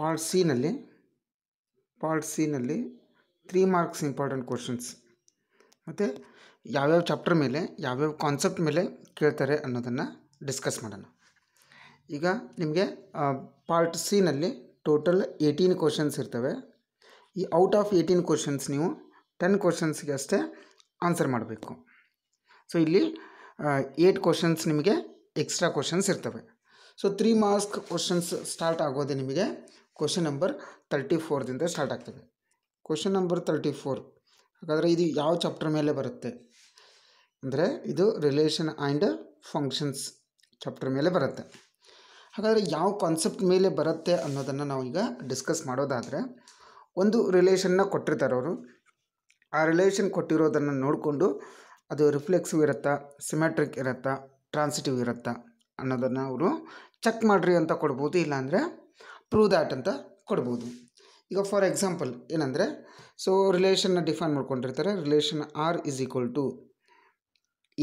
Part ಸಿನಲ್ಲಿ part ಸಿನಲ್ಲಿ three marks important questions ಮತ್ತು ಯಾವ್ಯಾವ ಚಾಪ್ಟರ್ ಮೇಲೆ ಯಾವ್ಯಾವ ಕಾನ್ಸೆಪ್ಟ್ ಮೇಲೆ ಕೇಳ್ತಾರೆ ಅನ್ನೋದನ್ನು ಡಿಸ್ಕಸ್ ಮಾಡೋಣ ಈಗ ನಿಮಗೆ ಪಾರ್ಟ್ ಸಿನಲ್ಲಿ ಟೋಟಲ್ ಏಯ್ಟೀನ್ ಕ್ವಶನ್ಸ್ ಇರ್ತವೆ ಈ ಔಟ್ ಆಫ್ ಏಯ್ಟೀನ್ ಕ್ವಶನ್ಸ್ ನೀವು ಟೆನ್ ಕ್ವಶನ್ಸ್ಗೆ ಅಷ್ಟೇ ಆನ್ಸರ್ ಮಾಡಬೇಕು ಸೊ ಇಲ್ಲಿ ಏಟ್ ಕ್ವಶನ್ಸ್ ನಿಮಗೆ ಎಕ್ಸ್ಟ್ರಾ ಕ್ವಶನ್ಸ್ ಇರ್ತವೆ so three marks questions start ಆಗೋದೆ ನಿಮಗೆ ಕ್ವಶನ್ ನಂಬರ್ ತರ್ಟಿ ಫೋರ್ದಿಂದ ಸ್ಟಾರ್ಟ್ ಆಗ್ತದೆ ಕ್ವಶನ್ ನಂಬರ್ ತರ್ಟಿ ಫೋರ್ ಹಾಗಾದರೆ ಇದು ಯಾವ ಚಾಪ್ಟರ್ ಮೇಲೆ ಬರುತ್ತೆ ಅಂದರೆ ಇದು ರಿಲೇಷನ್ ಆ್ಯಂಡ್ ಫಂಕ್ಷನ್ಸ್ ಚಾಪ್ಟರ್ ಮೇಲೆ ಬರುತ್ತೆ ಹಾಗಾದರೆ ಯಾವ ಕಾನ್ಸೆಪ್ಟ್ ಮೇಲೆ ಬರುತ್ತೆ ಅನ್ನೋದನ್ನು ನಾವು ಈಗ ಡಿಸ್ಕಸ್ ಮಾಡೋದಾದರೆ ಒಂದು ರಿಲೇಷನ್ನ ಕೊಟ್ಟಿರ್ತಾರೆ ಅವರು ಆ ರಿಲೇಷನ್ ಕೊಟ್ಟಿರೋದನ್ನು ನೋಡಿಕೊಂಡು ಅದು ರಿಫ್ಲೆಕ್ಸಿವ್ ಇರುತ್ತಾ ಸಿಮೆಟ್ರಿಕ್ ಇರುತ್ತಾ ಟ್ರಾನ್ಸಿಟಿವ್ ಇರುತ್ತಾ ಅನ್ನೋದನ್ನು ಅವರು ಚೆಕ್ ಮಾಡಿರಿ ಅಂತ ಕೊಡ್ಬೋದು ಇಲ್ಲಾಂದರೆ ಪ್ರೂವ್ ದ್ಯಾಟ್ ಅಂತ ಕೊಡ್ಬೋದು ಈಗ ಫಾರ್ ಎಕ್ಸಾಂಪಲ್ ಏನಂದರೆ ಸೊ ರಿಲೇಷನ್ನ ಡಿಫೈನ್ ಮಾಡ್ಕೊಂಡಿರ್ತಾರೆ relation R is equal to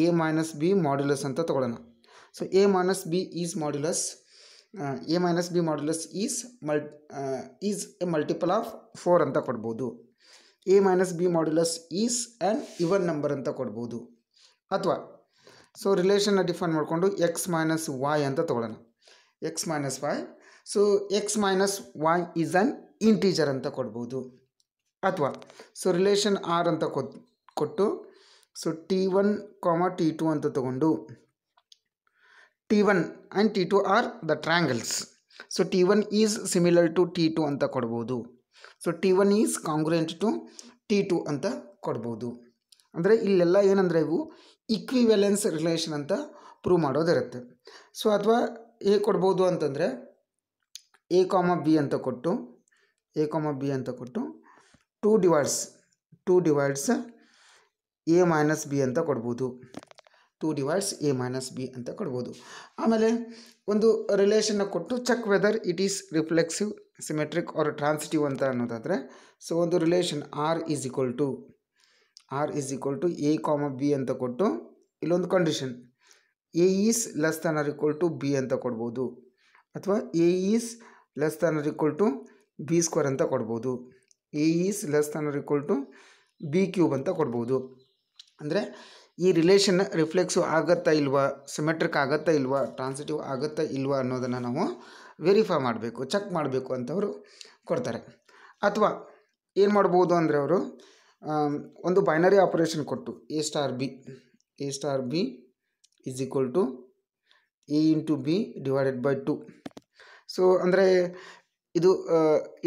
A minus B modulus ಅಂತ ತೊಗೊಳ್ಳೋಣ so A minus B is modulus A minus B modulus is mul is a multiple of four ಅಂತ ಕೊಡ್ಬೋದು A minus B modulus is and even number ಅಂತ ಕೊಡ್ಬೋದು ಅಥವಾ so ರಿಲೇಷನ್ನ define ಮಾಡಿಕೊಂಡು X minus Y ಅಂತ ತೊಗೊಳ್ಳೋಣ X minus Y so X minus Y is an integer ಅಂತ ಕೊಡ್ಬೋದು ಅಥವಾ ಸೊ ರಿಲೇಷನ್ ಆರ್ ಅಂತ ಕೊಟ್ಟು so T one comma T two ಅಂತ ತಗೊಂಡು T one and T two are the triangles so T one is similar to T two ಅಂತ ಕೊಡ್ಬೋದು so T one is congruent to T two ಅಂತ ಕೊಡ್ಬೋದು ಅಂದರೆ ಇಲ್ಲೆಲ್ಲ ಏನಂದರೆ ಇವು ಇಕ್ವಿವೆಲೆನ್ಸ್ ರಿಲೇಷನ್ ಅಂತ ಪ್ರೂವ್ ಮಾಡೋದಿರುತ್ತೆ ಸೊ ಅಥವಾ ಹೇಗೆ ಕೊಡ್ಬೋದು ಅಂತಂದರೆ ಎ ಕಾಮ ಬಿ ಅಂತ ಕೊಟ್ಟು ಎ ಕಾಮ ಬಿ ಅಂತ ಕೊಟ್ಟು two divides two divides A minus B ಅಂತ ಕೊಡ್ಬೋದು two divides A minus B ಅಂತ ಕೊಡ್ಬೋದು ಆಮೇಲೆ ಒಂದು ರಿಲೇಷನ್ನ ಕೊಟ್ಟು check whether it is reflexive symmetric or transitive ಅಂತ ಅನ್ನೋದಾದರೆ ಸೊ ಒಂದು relation R is equal to R is equal to A comma B ಅಂತ ಕೊಟ್ಟು ಇಲ್ಲೊಂದು condition A is less than or equal to B ಅಂತ ಕೊಡ್ಬೋದು ಅಥವಾ A is less than or equal to B square ಅಂತ ಕೊಡ್ಬೋದು A is less than or equal to B cube ಅಂತ ಕೊಡ್ಬೋದು ಅಂದರೆ ಈ ರಿಲೇಷನ್ ರಿಫ್ಲೆಕ್ಸ್ ಆಗತ್ತಾ ಇಲ್ವಾ ಸಿಮೆಟ್ರಿಕ್ ಆಗತ್ತಾ ಇಲ್ವಾ ಟ್ರಾನ್ಸಿಟಿವ್ ಆಗತ್ತಾ ಇಲ್ವಾ ಅನ್ನೋದನ್ನು ನಾವು ವೆರಿಫೈ ಮಾಡಬೇಕು ಚೆಕ್ ಮಾಡಬೇಕು ಅಂತವರು ಕೊಡ್ತಾರೆ ಅಥವಾ ಏನು ಮಾಡ್ಬೋದು ಅಂದರೆ ಅವರು ಒಂದು ಬೈನರಿ ಆಪರೇಷನ್ ಕೊಟ್ಟು A star B A star B is equal to A into B divided by two so ಅಂದರೆ ಇದು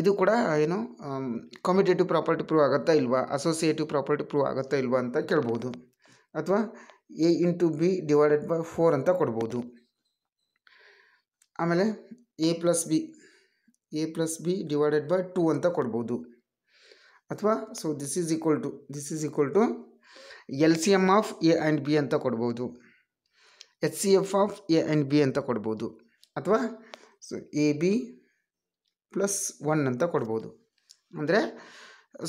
ಇದು ಕೂಡ ಏನು ಕಾಮಿಟೇಟಿವ್ ಪ್ರಾಪರ್ಟಿ ಪ್ರೂವ್ ಆಗುತ್ತಾ ಇಲ್ವಾ ಅಸೋಸಿಯೇಟಿವ್ ಪ್ರಾಪರ್ಟಿ ಪ್ರೂವ್ ಆಗುತ್ತಾ ಇಲ್ವಾ ಅಂತ ಕೇಳ್ಬೋದು ಅಥವಾ A into B divided by four ಅಂತ ಕೊಡ್ಬೋದು ಆಮೇಲೆ A plus B A plus B divided by two ಅಂತ ಕೊಡ್ಬೋದು ಅಥವಾ so this is equal to this is equal to L C M of A and B ಅಂತ ಕೊಡ್ಬೋದು H C F of A and B ಅಂತ ಕೊಡ್ಬೋದು ಅಥವಾ so A B plus one ಅಂತ ಕೊಡ್ಬೋದು ಅಂದರೆ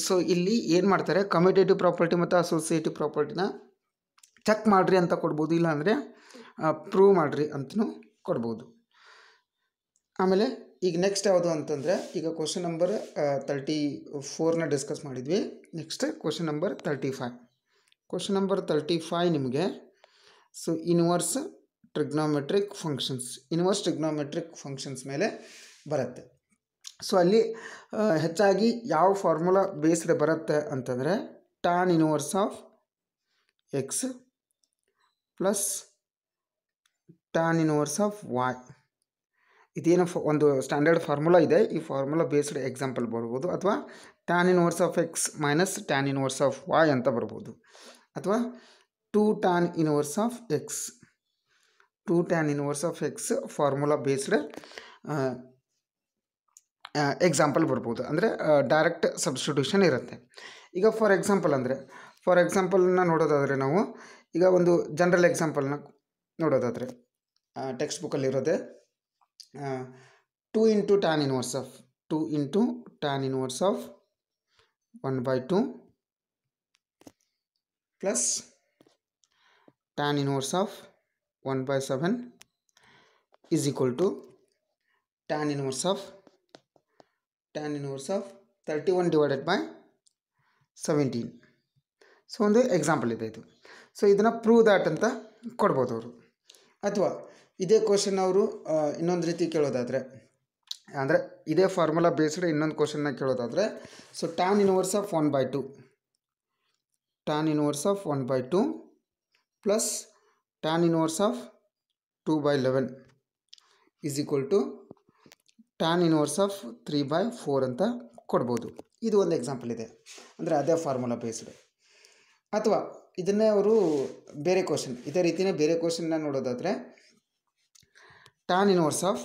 ಸೊ ಇಲ್ಲಿ ಏನು ಮಾಡ್ತಾರೆ ಕಮಿಟೇಟಿವ್ ಪ್ರಾಪರ್ಟಿ ಮತ್ತು ಅಸೋಸಿಯೇಟಿವ್ ಪ್ರಾಪರ್ಟಿನ ಚೆಕ್ ಮಾಡಿರಿ ಅಂತ ಕೊಡ್ಬೋದು ಇಲ್ಲಾಂದರೆ ಪ್ರೂವ್ ಮಾಡಿರಿ ಅಂತಲೂ ಕೊಡ್ಬೋದು ಆಮೇಲೆ ಈಗ ನೆಕ್ಸ್ಟ್ ಯಾವುದು ಅಂತಂದರೆ ಈಗ ಕ್ವಶನ್ ನಂಬರ್ ತರ್ಟಿ ಫೋರ್ನ ಡಿಸ್ಕಸ್ ಮಾಡಿದ್ವಿ next question number thirty five question number thirty five ನಿಮಗೆ so inverse trigonometric functions inverse trigonometric functions ಮೇಲೆ ಬರುತ್ತೆ ಸೊ ಅಲ್ಲಿ ಹೆಚ್ಚಾಗಿ ಯಾವ ಫಾರ್ಮುಲಾ ಬೇಸ್ಡ್ ಬರುತ್ತೆ ಅಂತಂದರೆ tan inverse of X plus tan inverse of Y ಇದೇನು ಒಂದು ಸ್ಟ್ಯಾಂಡರ್ಡ್ ಫಾರ್ಮುಲಾ ಇದೆ ಈ ಫಾರ್ಮುಲಾ ಬೇಸ್ಡ್ ಎಕ್ಸಾಂಪಲ್ ಬರ್ಬೋದು ಅಥವಾ tan inverse of X minus tan inverse of Y ಅಂತ ಬರ್ಬೋದು ಅಥವಾ two tan inverse of X two tan inverse of X formula based example ಬರ್ಬೋದು ಅಂದರೆ ಡೈರೆಕ್ಟ್ ಸಬ್ಸ್ಟಿಟ್ಯೂಷನ್ ಇರುತ್ತೆ ಈಗ ಫಾರ್ ಎಕ್ಸಾಂಪಲ್ ಅಂದರೆ ಫಾರ್ ಎಕ್ಸಾಂಪಲ್ನ ನೋಡೋದಾದರೆ ನಾವು ಈಗ ಒಂದು ಜನರಲ್ ಎಕ್ಸಾಂಪಲ್ನ ನೋಡೋದಾದರೆ ಟೆಕ್ಸ್ಟ್ ಬುಕ್ಕಲ್ಲಿರೋದೆ two into tan inverse of two into tan inverse of one by two plus tan inverse of one by 1 by to is inverse of inverse inverse of of one divided by seventeen so ಒಂದು example ಇದೆ ಇದು so ಇದನ್ನು prove ದಾಟ್ ಅಂತ ಕೊಡ್ಬೋದು ಅವರು ಅಥವಾ ಇದೇ question ಅವರು ಇನ್ನೊಂದು ರೀತಿ ಕೇಳೋದಾದರೆ ಅಂದರೆ ಇದೇ ಫಾರ್ಮುಲಾ ಬೇಸ್ಡ್ ಇನ್ನೊಂದು ಕ್ವಶನ್ನ ಕೇಳೋದಾದರೆ so tan inverse of one by two tan inverse of one by two plus tan inverse of two by eleven is to to tan inverse of three by four ಅಂತ ಕೊಡ್ಬೋದು ಇದು ಒಂದು example ಇದೆ ಅಂದರೆ ಅದೇ ಫಾರ್ಮುಲಾ ಬೇಸ್ಡ್ ಅಥವಾ ಇದನ್ನೇ ಅವರು ಬೇರೆ ಕ್ವಶನ್ ಇದೇ ರೀತಿಯೇ ಬೇರೆ ಕ್ವಶನ್ನ ನೋಡೋದಾದರೆ tan inverse of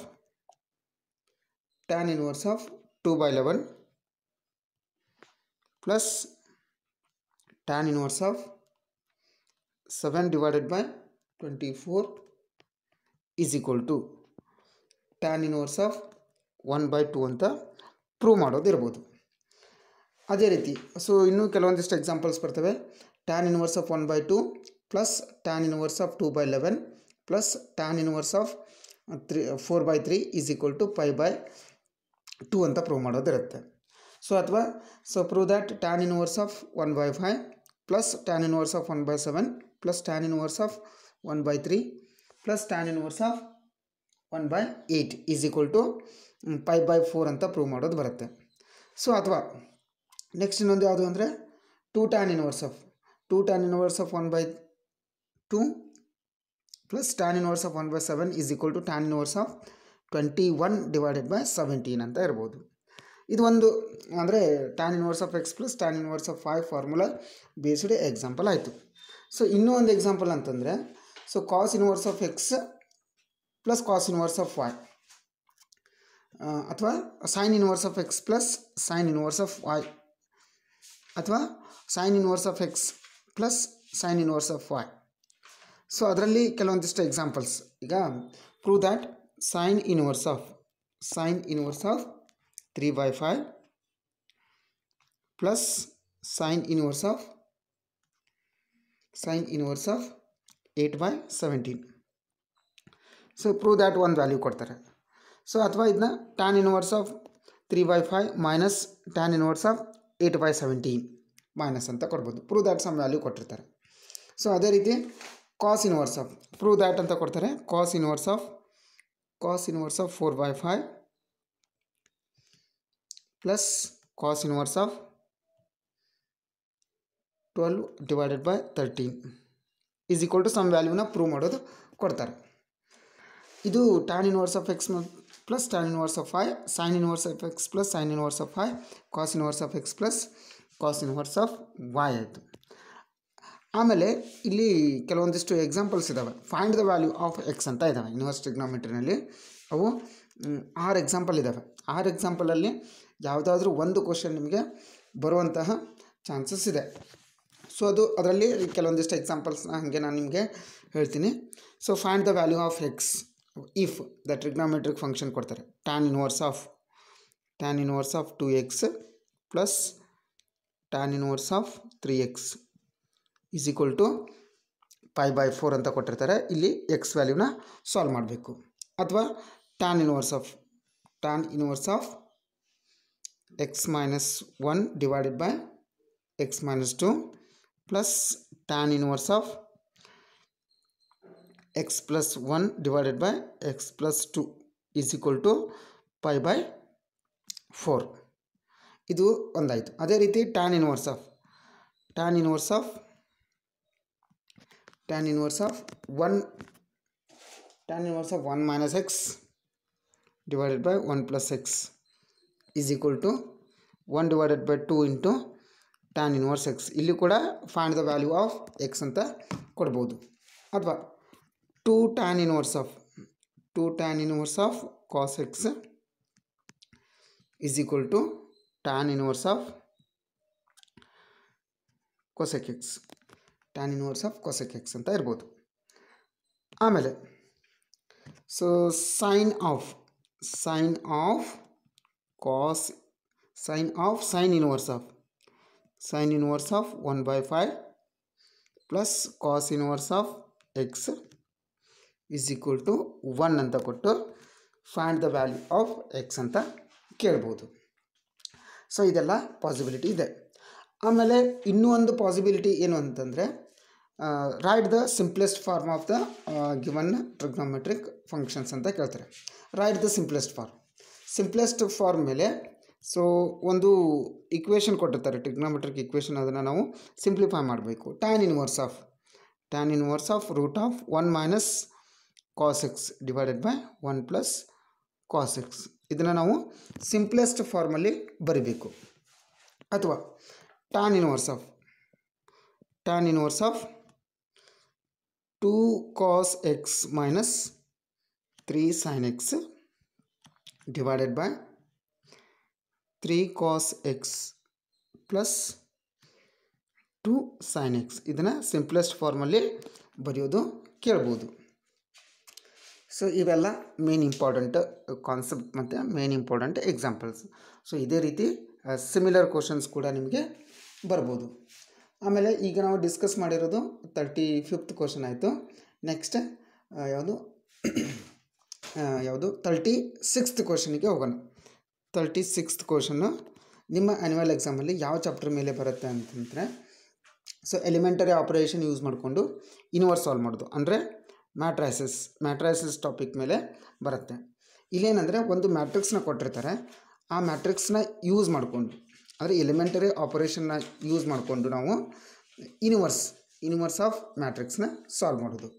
tan inverse of two by eleven plus tan inverse of seven divided by four is equal to tan inverse of one by two ಅಂತ ಪ್ರೂವ್ ಮಾಡೋದಿರ್ಬೋದು ಅದೇ ರೀತಿ ಸೊ ಇನ್ನೂ ಕೆಲವೊಂದಿಷ್ಟು ಎಕ್ಸಾಂಪಲ್ಸ್ ಬರ್ತವೆ tan inverse of one by two plus tan inverse of two by eleven plus tan inverse of three four by three is equal to pi by two ಅಂತ prove ಮಾಡೋದಿರುತ್ತೆ so ಅಥವಾ so prove that tan inverse of one by five plus tan inverse of one by seven plus tan inverse of 1 by 3 plus tan inverse of 1 by 8 is equal to pi by four ಅಂತ prove ಮಾಡೋದು ಬರುತ್ತೆ so ಅಥವಾ next ಇನ್ನೊಂದು ಯಾವುದು ಅಂದರೆ two tan inverse of two tan inverse of one by two plus tan inverse of one by seven is equal to tan inverse of twenty one divided by seventeen ಅಂತ ಇರ್ಬೋದು ಇದು ಒಂದು ಅಂದರೆ tan inverse of X plus tan inverse of five formula based example ಆಯಿತು so ಇನ್ನೂ ಒಂದು example ಅಂತಂದರೆ So cos inverse of x plus cos inverse of y. अथवा sine inverse of X plus sine inverse of Y ಅಥವಾ sine inverse of X plus sine inverse of Y so ಅದರಲ್ಲಿ ಕೆಲವೊಂದಿಷ್ಟು examples ಈಗ prove that sine inverse of sine inverse of three by five plus sine inverse of sine inverse of eight by seventeen so prove that ಒಂದು value ಕೊಡ್ತಾರೆ so ಅಥವಾ ಇದನ್ನ tan inverse of three by five minus tan inverse of eight by seventeen minus ಅಂತ ಕೊಡ್ಬೋದು prove that some value ಕೊಟ್ಟಿರ್ತಾರೆ so ಅದೇ ರೀತಿ cos inverse of prove that ಅಂತ ಕೊಡ್ತಾರೆ cos inverse of cos inverse of four by five plus cos inverse of twelve divided by thirteen is equal to some ವ್ಯಾಲ್ಯೂನ prove ಮಾಡೋದು ಕೊಡ್ತಾರೆ ಇದು tan inverse of X plus tan inverse of Y sine inverse of X plus sine inverse of Y cos inverse of X plus cos inverse of Y ಆಯಿತು ಆಮೇಲೆ ಇಲ್ಲಿ ಕೆಲವೊಂದಿಷ್ಟು examples ಇದ್ದಾವೆ find the value of X ಅಂತ ಇದ್ದಾವೆ inverse ಟೆಗ್ನಾಮೆಟ್ರಿನಲ್ಲಿ ಅವು ಆರು example ಇದ್ದಾವೆ ಆರು ಎಕ್ಸಾಂಪಲಲ್ಲಿ ಯಾವುದಾದ್ರೂ ಒಂದು ಕ್ವಶನ್ ನಿಮಗೆ ಬರುವಂತಹ ಚಾನ್ಸಸ್ ಇದೆ ಸೊ ಅದು ಅದರಲ್ಲಿ ಕೆಲವೊಂದಿಷ್ಟು ಎಕ್ಸಾಂಪಲ್ಸ್ನ ಹಾಗೆ ನಾನು ನಿಮಗೆ ಹೇಳ್ತೀನಿ so find the value of X if the trigonometric function ಕೊಡ್ತಾರೆ tan inverse of tan inverse of two X plus tan inverse of three X is equal to pi by four ಅಂತ ಕೊಟ್ಟಿರ್ತಾರೆ ಇಲ್ಲಿ ಎಕ್ಸ್ ವ್ಯಾಲ್ಯೂನ solve ಮಾಡಬೇಕು ಅಥವಾ tan inverse of tan inverse of X minus one divided by X minus two plus tan inverse of x plus 1 divided by x plus 2 is equal to pi by four ಇದು ಒಂದಾಯಿತು ಅದೇ ರೀತಿ tan inverse of tan inverse of tan inverse of one tan inverse of one minus X divided by one plus X is equal to one divided by two into tan inverse X ಇಲ್ಲಿ ಕೂಡ find the value of X ಅಂತ ಕೊಡ್ಬೋದು ಅಥವಾ two tan inverse of two tan inverse of cos X is equal to tan inverse of cosec X tan inverse of cosec X ಅಂತ ಇರ್ಬೋದು ಆಮೇಲೆ so sine of sine of cos sine of sine inverse of sin inverse of 1 by 5 plus cos inverse of X is equal to one ಅಂತ ಕೊಟ್ಟು find the value of X ಅಂತ ಕೇಳ್ಬೋದು so ಇದೆಲ್ಲ possibility ಇದೆ ಆಮೇಲೆ ಇನ್ನೂ ಒಂದು possibility ಏನು ಅಂತಂದರೆ write the simplest form of the given trigonometric functions ಅಂತ ಕೇಳ್ತಾರೆ write the simplest form simplest form ಮೇಲೆ ಸೊ ಒಂದು ಇಕ್ವೇಷನ್ ಕೊಟ್ಟಿರ್ತಾರೆ ಟ್ರಿಗ್ನೋಮೆಟ್ರಿಕ್ ಇಕ್ವೇಷನ್ ಅದನ್ನು ನಾವು ಸಿಂಪ್ಲಿಫೈ ಮಾಡಬೇಕು tan inverse of tan inverse of root of one minus cos x divided by one plus cos x ಇದನ್ನು ನಾವು simplest ಫಾರ್ಮಲ್ಲಿ ಬರೀಬೇಕು ಅಥವಾ tan inverse of tan inverse of two cos x minus three sine x divided by three cos x plus two sine x ಇದನ್ನು simplest ಫಾರ್ಮಲ್ಲಿ ಬರೆಯೋದು ಕೇಳ್ಬೋದು so ಇವೆಲ್ಲ ಮೇನ್ ಇಂಪಾರ್ಟೆಂಟ್ ಕಾನ್ಸೆಪ್ಟ್ ಮತ್ತು ಮೇನ್ ಇಂಪಾರ್ಟೆಂಟ್ ಎಕ್ಸಾಂಪಲ್ಸ್ ಸೊ ಇದೇ ರೀತಿ similar questions ಕೂಡ ನಿಮಗೆ ಬರ್ಬೋದು ಆಮೇಲೆ ಈಗ ನಾವು ಡಿಸ್ಕಸ್ ಮಾಡಿರೋದು ತರ್ಟಿ ಫಿಫ್ತ್ ಕ್ವಶನ್ ಆಯಿತು ನೆಕ್ಸ್ಟ್ ಯಾವುದು ಯಾವುದು ತರ್ಟಿ ಸಿಕ್ಸ್ತ್ ಕ್ವಶನಿಗೆ ಹೋಗೋಣ ತರ್ಟಿ ಸಿಕ್ಸ್ತ್ ಕ್ವಶನ್ನು ನಿಮ್ಮ ಆ್ಯನ್ಯುವಲ್ ಎಕ್ಸಾಮಲ್ಲಿ ಯಾವ ಚಾಪ್ಟರ್ ಮೇಲೆ ಬರುತ್ತೆ ಅಂತಂದರೆ ಸೊ ಎಲಿಮೆಂಟರಿ ಆಪರೇಷನ್ ಯೂಸ್ ಮಾಡಿಕೊಂಡು ಇನ್ವರ್ಸ್ ಸಾಲ್ವ್ ಮಾಡೋದು ಅಂದರೆ ಮ್ಯಾಟ್ರೈಸಸ್ ಮ್ಯಾಟ್ರೈಸಸ್ ಟಾಪಿಕ್ ಮೇಲೆ ಬರುತ್ತೆ ಇಲ್ಲೇನಂದರೆ ಒಂದು ಮ್ಯಾಟ್ರಿಕ್ಸ್ನ ಕೊಟ್ಟಿರ್ತಾರೆ ಆ ಮ್ಯಾಟ್ರಿಕ್ಸ್ನ ಯೂಸ್ ಮಾಡಿಕೊಂಡು ಅಂದರೆ ಎಲಿಮೆಂಟರಿ ಆಪರೇಷನ್ನ ಯೂಸ್ ಮಾಡಿಕೊಂಡು ನಾವು ಇನ್ವರ್ಸ್ ಇನ್ವರ್ಸ್ ಆಫ್ ಮ್ಯಾಟ್ರಿಕ್ಸ್ನ ಸಾಲ್ವ್ ಮಾಡೋದು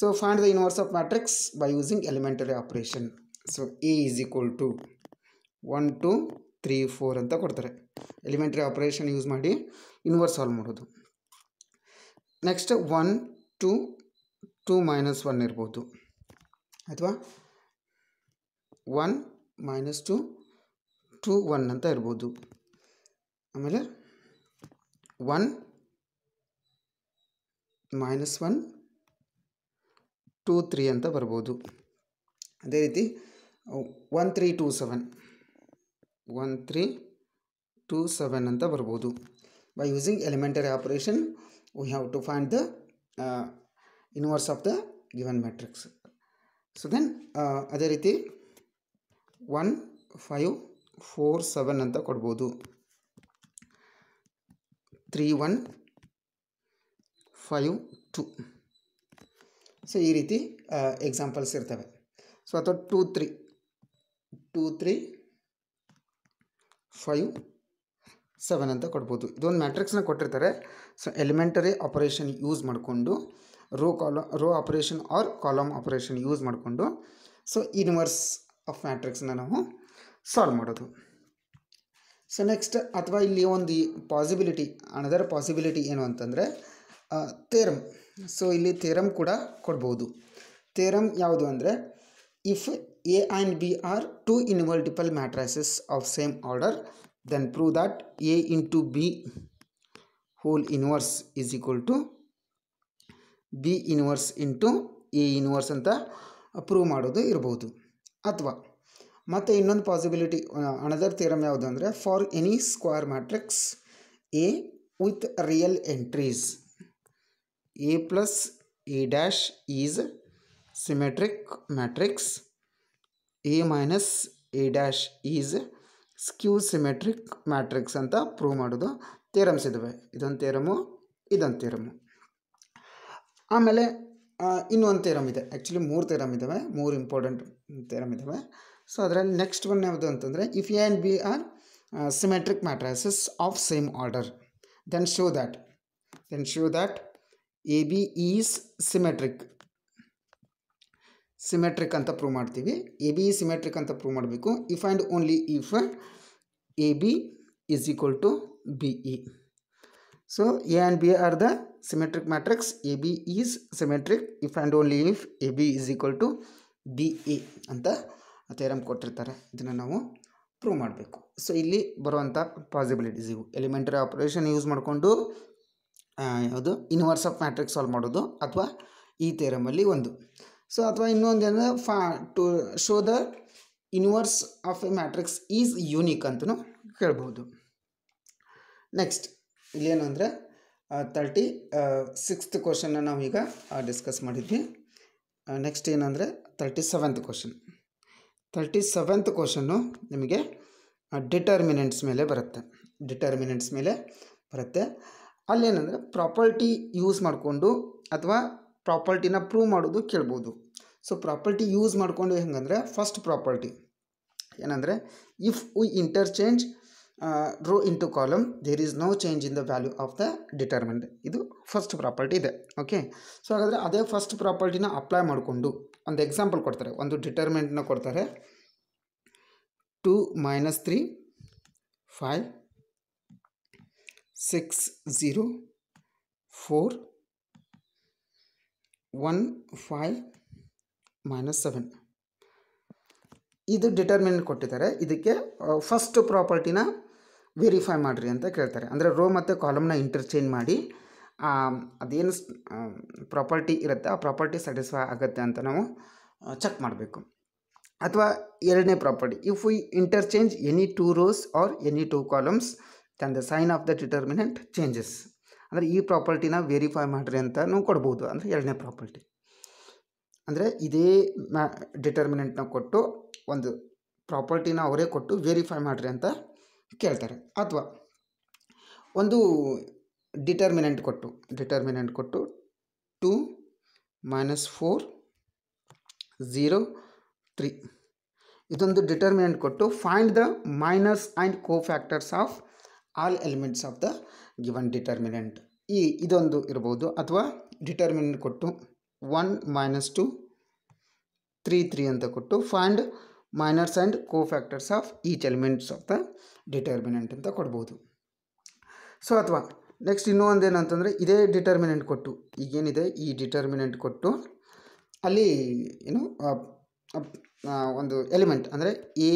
so find the inverse of matrix by using elementary operation so A is equal to one two three four ಅಂತ ಕೊಡ್ತಾರೆ ಎಲಿಮೆಂಟ್ರಿ ಆಪರೇಷನ್ ಯೂಸ್ ಮಾಡಿ ಇನ್ವರ್ಸ್ ಸಾಲ್ವ್ ಮಾಡೋದು next one two two minus one ಇರ್ಬೋದು ಅಥವಾ one minus two two one ಅಂತ ಇರ್ಬೋದು ಆಮೇಲೆ one minus one two three ಅಂತ ಬರ್ಬೋದು ಅದೇ ರೀತಿ one three two seven one three to seven ಅಂತ ಬರ್ಬೋದು by using elementary operation we have to find the inverse of the given matrix so then ಅದೇ ರೀತಿ ಒನ್ ಫೈವ್ ಫೋರ್ ಸೆವೆನ್ ಅಂತ ಕೊಡ್ಬೋದು three one five two so ಈ ರೀತಿ examples uh, ಇರ್ತವೆ so ಅಥವಾ two three two three five seven ಅಂತ ಕೊಡ್ಬೋದು ಇದೊಂದು ಮ್ಯಾಟ್ರಿಕ್ಸ್ನ ಕೊಟ್ಟಿರ್ತಾರೆ ಸೊ ಎಲಿಮೆಂಟರಿ ಆಪರೇಷನ್ ಯೂಸ್ ಮಾಡಿಕೊಂಡು row column row operation or column operation use ಮಾಡಿಕೊಂಡು ಸೊ ಇನ್ವರ್ಸ್ ಆಫ್ ಮ್ಯಾಟ್ರಿಕ್ಸ್ನ ನಾವು ಸಾಲ್ವ್ ಮಾಡೋದು ಸೊ ನೆಕ್ಸ್ಟ್ ಅಥವಾ ಇಲ್ಲಿ ಒಂದು ಪಾಸಿಬಿಲಿಟಿ ಅನದರ್ ಪಾಸಿಬಿಲಿಟಿ ಏನು ಅಂತಂದರೆ ತೇರಮ್ ಸೊ ಇಲ್ಲಿ ತೇರಮ್ ಕೂಡ ಕೊಡ್ಬೋದು ತೇರಮ್ ಯಾವುದು ಅಂದರೆ if A and B are two invertible matrices of same order, then prove that A into B whole inverse is equal to B inverse into A inverse ಅಂತ prove ಮಾಡೋದು ಇರ್ಬೋದು ಅಥವಾ ಮತ್ತು ಇನ್ನೊಂದು ಪಾಸಿಬಿಲಿಟಿ ಅನದರ್ ಥಿಯರಮ್ ಯಾವುದು ಅಂದರೆ for any square matrix A with real entries A plus A dash is symmetric matrix A minus A dash is skew symmetric matrix ಅಂತ prove ಮಾಡೋದು ತೇರಮ್ಸ್ ಇದಾವೆ ಇದೊಂದು ತೇರಮು ಇದೊಂದು ತೇರಮು ಆಮೇಲೆ ಇನ್ನೊಂದು ತೇರಮ್ ಇದೆ ಆ್ಯಕ್ಚುಲಿ ಮೂರು ತೇರಮ್ ಇದ್ದಾವೆ ಮೂರು ಇಂಪಾರ್ಟೆಂಟ್ ತೇರಮ್ ಇದ್ದಾವೆ ಸೊ ಅದರಲ್ಲಿ ನೆಕ್ಸ್ಟ್ ಒನ್ ಯಾವುದು ಅಂತಂದರೆ if A and B are symmetric matrices of same order then show that then show that A B is symmetric symmetric ಅಂತ ಪ್ರೂವ್ ಮಾಡ್ತೀವಿ ಎ ಬಿ ಸಿಮೆಟ್ರಿಕ್ ಅಂತ ಪ್ರೂವ್ ಮಾಡಬೇಕು if and only if A B is equal to B E so A and B are the symmetric matrix A B is symmetric if and only if A B is equal to B E ಅಂತ theorem ಕೊಟ್ಟಿರ್ತಾರೆ ಇದನ್ನು ನಾವು prove ಮಾಡಬೇಕು so ಇಲ್ಲಿ ಬರುವಂಥ possibilities ಇವು elementary operation use ಮಾಡಿಕೊಂಡು ಯಾವುದು ಇನ್ವರ್ಸ್ ಆಫ್ ಮ್ಯಾಟ್ರಿಕ್ಸ್ ಸಾಲ್ವ್ ಮಾಡೋದು ಅಥವಾ ಈ ಥೇರಮಲ್ಲಿ ಒಂದು ಸೊ ಅಥವಾ ಇನ್ನೊಂದು ಏನಂದರೆ for to show the inverse of A matrix is unique ಅಂತಲೂ ಹೇಳ್ಬೋದು ನೆಕ್ಸ್ಟ್ ಇಲ್ಲೇನು ಅಂದರೆ ತರ್ಟಿ ಸಿಕ್ಸ್ತ್ ಕ್ವಶನ್ನ ನಾವೀಗ ಡಿಸ್ಕಸ್ ಮಾಡಿದ್ವಿ ನೆಕ್ಸ್ಟ್ ಏನಂದರೆ thirty seventh question thirty seventh ಕ್ವಶನ್ನು ನಿಮಗೆ ಡಿಟರ್ಮಿನೆಂಟ್ಸ್ ಮೇಲೆ ಬರುತ್ತೆ ಡಿಟರ್ಮಿನೆಂಟ್ಸ್ ಮೇಲೆ ಬರುತ್ತೆ ಅಲ್ಲೇನಂದರೆ ಪ್ರಾಪರ್ಟಿ ಯೂಸ್ ಮಾಡಿಕೊಂಡು ಅಥವಾ ಪ್ರಾಪರ್ಟಿನ ಪ್ರೂವ್ ಮಾಡೋದು ಕೇಳ್ಬೋದು ಸೊ ಪ್ರಾಪರ್ಟಿ ಯೂಸ್ ಮಾಡಿಕೊಂಡು ಹೆಂಗಂದರೆ ಫಸ್ಟ್ ಪ್ರಾಪರ್ಟಿ ಏನಂದರೆ if we interchange row to column there is no change in the value of the determinant ಇದು ಫಸ್ಟ್ ಪ್ರಾಪರ್ಟಿ ಇದೆ ಓಕೆ ಸೊ ಹಾಗಾದರೆ ಅದೇ ಫಸ್ಟ್ ಪ್ರಾಪರ್ಟಿನ ಅಪ್ಲೈ ಮಾಡಿಕೊಂಡು ಒಂದು ಎಕ್ಸಾಂಪಲ್ ಕೊಡ್ತಾರೆ ಒಂದು ಡಿಟರ್ಮೆಂಟ್ನ ಕೊಡ್ತಾರೆ two minus three five six zero four one five minus seven ಇದು ಡಿಟರ್ಮಿನೆಂಟ್ ಕೊಟ್ಟಿದ್ದಾರೆ ಇದಕ್ಕೆ ಫಸ್ಟ್ ಪ್ರಾಪರ್ಟಿನ ವೆರಿಫೈ ಮಾಡಿರಿ ಅಂತ ಕೇಳ್ತಾರೆ ಅಂದರೆ ರೋ ಮತ್ತು ಕಾಲಮ್ನ ಇಂಟರ್ಚೇಂಜ್ ಮಾಡಿ ಅದೇನು ಪ್ರಾಪರ್ಟಿ ಇರುತ್ತೆ ಆ ಪ್ರಾಪರ್ಟಿ ಸ್ಯಾಟಿಸ್ಫೈ ಆಗುತ್ತೆ ಅಂತ ನಾವು ಚೆಕ್ ಮಾಡಬೇಕು ಅಥವಾ ಎರಡನೇ property if we interchange any two rows or any two columns then the sign of the determinant changes ಅಂದರೆ ಈ ಪ್ರಾಪರ್ಟಿನ ವೆರಿಫೈ ಮಾಡಿರಿ ಅಂತ ನಾವು ಕೊಡ್ಬೋದು ಅಂದರೆ ಎರಡನೇ ಪ್ರಾಪರ್ಟಿ ಅಂದರೆ ಇದೇ ಮ್ಯಾ ಡಿಟರ್ಮಿನೆಂಟ್ನ ಕೊಟ್ಟು ಒಂದು ಪ್ರಾಪರ್ಟಿನ ಅವರೇ ಕೊಟ್ಟು ವೆರಿಫೈ ಮಾಡಿರಿ ಅಂತ ಕೇಳ್ತಾರೆ ಅಥವಾ ಒಂದು ಡಿಟರ್ಮಿನೆಂಟ್ ಕೊಟ್ಟು ಡಿಟರ್ಮಿನೆಂಟ್ ಕೊಟ್ಟು two minus four zero three ಇದೊಂದು ಡಿಟರ್ಮಿನೆಂಟ್ ಕೊಟ್ಟು find the minors and cofactors of all elements of the given determinant ಈ ಇದೊಂದು ಇರ್ಬೋದು ಅಥವಾ ಡಿಟರ್ಮಿನೆಂಟ್ ಕೊಟ್ಟು one minus two three three ಅಂತ ಕೊಟ್ಟು find minors and cofactors of each elements of the determinant ಅಂತ ಕೊಡ್ಬೋದು ಸೊ ಅಥವಾ ನೆಕ್ಸ್ಟ್ ಇನ್ನೂ ಒಂದು ಏನಂತಂದರೆ ಇದೇ ಡಿಟರ್ಮಿನೆಂಟ್ ಕೊಟ್ಟು ಈಗೇನಿದೆ ಈ ಡಿಟರ್ಮಿನೆಂಟ್ ಕೊಟ್ಟು ಅಲ್ಲಿ ಏನು ಒಂದು ಎಲಿಮೆಂಟ್ ಅಂದರೆ A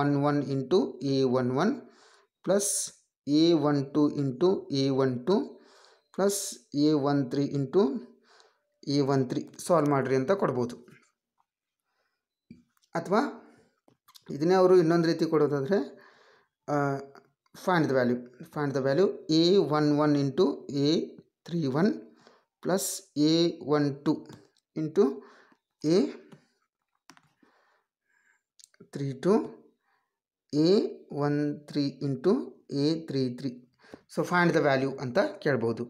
one one into A one one plus A one two into A one two plus A one three into A one three solve ಮಾಡಿರಿ ಅಂತ ಕೊಡ್ಬೋದು ಅಥವಾ ಇದನ್ನೇ ಅವರು ಇನ್ನೊಂದು ರೀತಿ ಕೊಡೋದಾದರೆ find the value find the value A one one into A three one plus A one two into A three two A one three into A three three so find the value ಅಂತ ಕೇಳ್ಬೋದು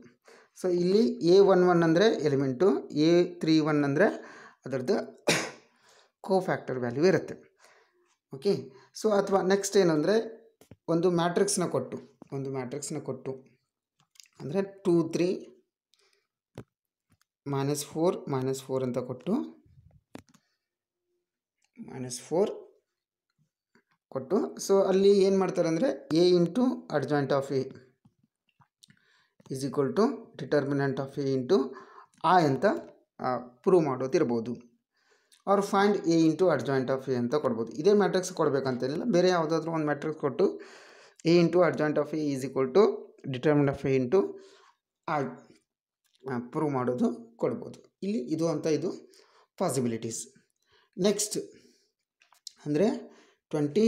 so ಇಲ್ಲಿ A one one ಅಂದರೆ element A three one ಅಂದರೆ ಅದರದ್ದು cofactor value ಇರುತ್ತೆ okay so ಅಥವಾ next ಏನಂದರೆ ಒಂದು ಮ್ಯಾಟ್ರಿಕ್ಸ್ನ ಕೊಟ್ಟು ಒಂದು ಮ್ಯಾಟ್ರಿಕ್ಸ್ನ ಕೊಟ್ಟು ಅಂದರೆ two three minus four minus four ಅಂತ ಕೊಟ್ಟು ಮೈನಸ್ ಫೋರ್ ಕೊಟ್ಟು ಸೊ ಅಲ್ಲಿ ಏನು ಮಾಡ್ತಾರೆ ಅಂದರೆ A into adjoint of A is equal to determinant of A into ಆ ಅಂತ ಪ್ರೂವ್ ಮಾಡೋದಿರ್ಬೋದು ಅವ್ರು find A into adjoint of A ಅಂತ ಕೊಡ್ಬೋದು ಇದೇ ಮ್ಯಾಟ್ರಿಕ್ಸ್ ಕೊಡಬೇಕಂತೇನಿಲ್ಲ ಬೇರೆ ಯಾವುದಾದ್ರೂ ಒಂದು ಮ್ಯಾಟ್ರಿಕ್ಸ್ ಕೊಟ್ಟು A into adjoint of A is equal to determinant of A into ಆ ಪ್ರೂವ್ ಮಾಡೋದು ಕೊಡ್ಬೋದು ಇಲ್ಲಿ ಇದು ಅಂತ ಇದು ಪಾಸಿಬಿಲಿಟೀಸ್ ನೆಕ್ಸ್ಟ್ ಅಂದರೆ ಟ್ವೆಂಟಿ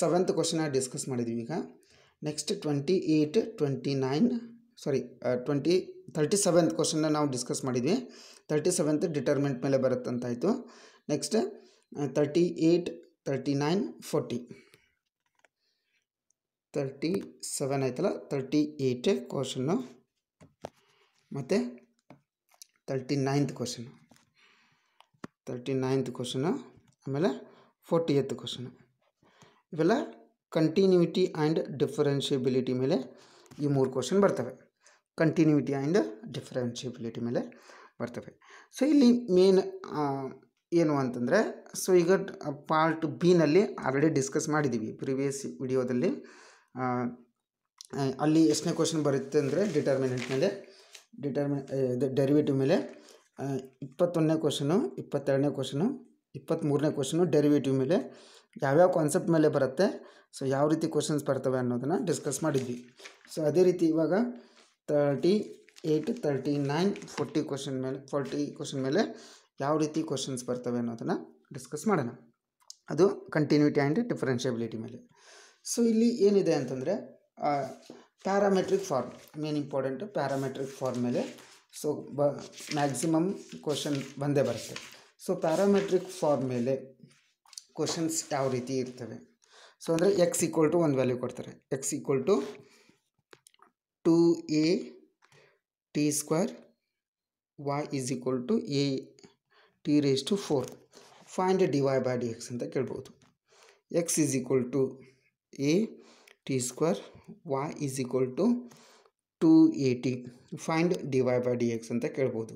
ಸೆವೆಂತ್ ಕ್ವಶನ ಡಿಸ್ಕಸ್ ಮಾಡಿದ್ವಿ ಈಗ next twenty eight twenty nine sorry twenty thirty seventh ಕ್ವಶನ್ನ ನಾವು ಡಿಸ್ಕಸ್ ಮಾಡಿದ್ವಿ ತರ್ಟಿ ಸೆವೆಂತ್ ಡಿಟರ್ಮೆಂಟ್ ಮೇಲೆ ಬರುತ್ತಂತಾಯಿತು next thirty eight thirty nine forty thirty seven ಆಯ್ತಲ್ಲ ತರ್ಟಿ ಏಯ್ಟ್ ಕ್ವಶನ್ನು ಮತ್ತು thirty ninth question thirty ninth question ಆಮೇಲೆ ಫೋರ್ಟಿ ಏತ್ ಕ್ವಶನ್ ಇವೆಲ್ಲ ಕಂಟಿನ್ಯೂಟಿ ಆ್ಯಂಡ್ ಡಿಫರೆನ್ಷಿಯಬಿಲಿಟಿ ಮೇಲೆ ಈ ಮೂರು ಕ್ವಶನ್ ಬರ್ತವೆ ಕಂಟಿನ್ಯೂಟಿ ಆ್ಯಂಡ್ ಡಿಫರೆನ್ಷಿಯಬಿಲಿಟಿ ಮೇಲೆ ಬರ್ತವೆ ಸೊ ಇಲ್ಲಿ ಮೇನ್ ಏನು ಅಂತಂದರೆ ಸೊ ಈಗ ಪಾರ್ಟ್ ಬಿನಲ್ಲಿ ಆಲ್ರೆಡಿ ಡಿಸ್ಕಸ್ ಮಾಡಿದ್ದೀವಿ ಪ್ರಿವಿಯಸ್ ವಿಡಿಯೋದಲ್ಲಿ ಅಲ್ಲಿ ಎಷ್ಟನೇ ಕ್ವಶನ್ ಬರುತ್ತೆ ಅಂದರೆ ಡಿಟರ್ಮಿನೆಂಟ್ ಮೇಲೆ ಡಿಟರ್ಮಿ ಡೆರಿವೇಟಿವ್ ಮೇಲೆ ಇಪ್ಪತ್ತೊಂದನೇ ಕ್ವಶನು ಇಪ್ಪತ್ತೆರಡನೇ ಕ್ವಶನು ಇಪ್ಪತ್ತ್ಮೂರನೇ ಕ್ವಶನು ಡೆರಿವೇಟಿವ್ ಮೇಲೆ ಯಾವ್ಯಾವ ಕಾನ್ಸೆಪ್ಟ್ ಮೇಲೆ ಬರುತ್ತೆ ಸೊ ಯಾವ ರೀತಿ ಕ್ವಶನ್ಸ್ ಬರ್ತವೆ ಅನ್ನೋದನ್ನು ಡಿಸ್ಕಸ್ ಮಾಡಿದ್ವಿ ಸೊ ಅದೇ ರೀತಿ ಇವಾಗ thirty eight thirty nine forty question ಮೇಲೆ ಫೋರ್ಟಿ ಕ್ವಶನ್ ಮೇಲೆ ಯಾವ ರೀತಿ ಕ್ವಶನ್ಸ್ ಬರ್ತವೆ ಅನ್ನೋದನ್ನು ಡಿಸ್ಕಸ್ ಮಾಡೋಣ ಅದು ಕಂಟಿನ್ಯೂಟಿ ಆ್ಯಂಡ್ ಡಿಫ್ರೆನ್ಷಿಯಬಿಲಿಟಿ ಮೇಲೆ ಸೊ ಇಲ್ಲಿ ಏನಿದೆ ಅಂತಂದರೆ parametric form main important parametric form ಮೇಲೆ ಸೊ ಬ ಮ್ಯಾಕ್ಸಿಮಮ್ ಕ್ವಶನ್ ಬಂದೇ ಬರುತ್ತೆ ಸೊ ಪ್ಯಾರಾಮೆಟ್ರಿಕ್ ಫಾರ್ಮ್ ಮೇಲೆ ಕ್ವಶನ್ಸ್ ಯಾವ ರೀತಿ ಇರ್ತವೆ ಸೊ ಅಂದರೆ ಎಕ್ಸ್ ಈಕ್ವಲ್ ಟು ಒಂದು ವ್ಯಾಲ್ಯೂ ಕೊಡ್ತಾರೆ x equal to two a t square y is equal to a t raise to four find d y by d x ಅಂತ ಕೇಳ್ಬೋದು x is equal to a t square y is equal to two a t find d y by d x ಅಂತ ಕೇಳ್ಬೋದು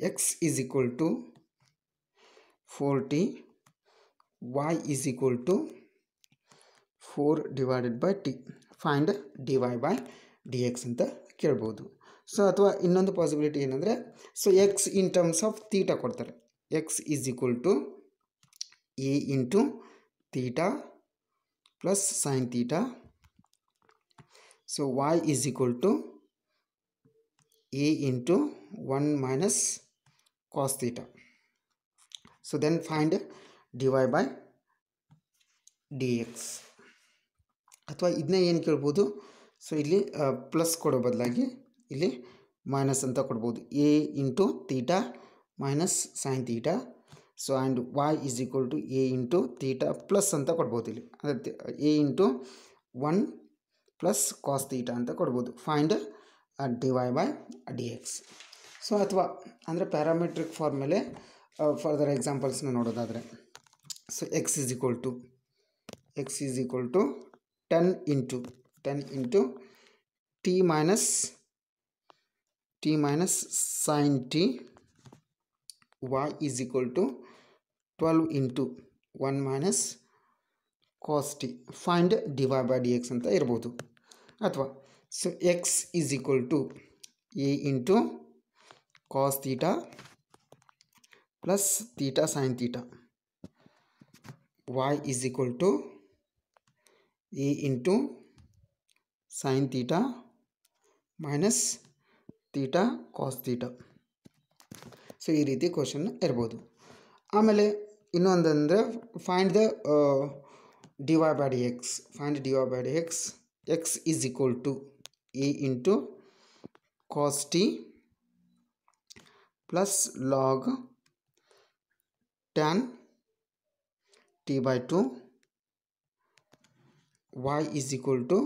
x is equal to 40 y is equal to 4 divided by t find d y by d x ಅಂತ ಕೇಳ್ಬೋದು so ಅಥವಾ ಇನ್ನೊಂದು possibility ಏನಂದರೆ so x in terms of theta ಕೊಡ್ತಾರೆ x is equal to A into theta plus sine theta so y is equal to A into one minus cos theta so then find dy by dx ಅಥವಾ ಇದನ್ನೇ ಏನು ಕೇಳ್ಬೋದು so ಇಲ್ಲಿ plus ಕೊಡೋ ಬದಲಾಗಿ ಇಲ್ಲಿ minus ಅಂತ ಕೊಡ್ಬೋದು a into theta minus sine theta so and y is equal to A into theta plus ಅಂತ ಕೊಡ್ಬೋದು ಇಲ್ಲಿ ಅದೇ a into one plus cos theta ಅಂತ ಕೊಡ್ಬೋದು find d y by d x so ಅಥವಾ ಅಂದರೆ ಪ್ಯಾರಾಮೆಟ್ರಿಕ್ ಫಾರ್ಮಲ್ಲೇ ಫರ್ದರ್ ಎಕ್ಸಾಂಪಲ್ಸ್ನ ನೋಡೋದಾದರೆ so x is equal to x is equal to ten into ten into t minus t minus sine t y is equal to twelve into one minus cos t find d y by d x ಅಂತ ಇರ್ಬೋದು ಅಥವಾ so x is equal to A into cos theta plus theta sine theta y is equal to a into sine theta minus theta cos theta so ಈ ರೀತಿ ಕ್ವಶನ್ನ ಇರ್ಬೋದು ಆಮೇಲೆ ಇನ್ನೊಂದಂದರೆ find the d y by d x find d y by d x x is equal to A into cos t plus log tan t by 2 y is equal to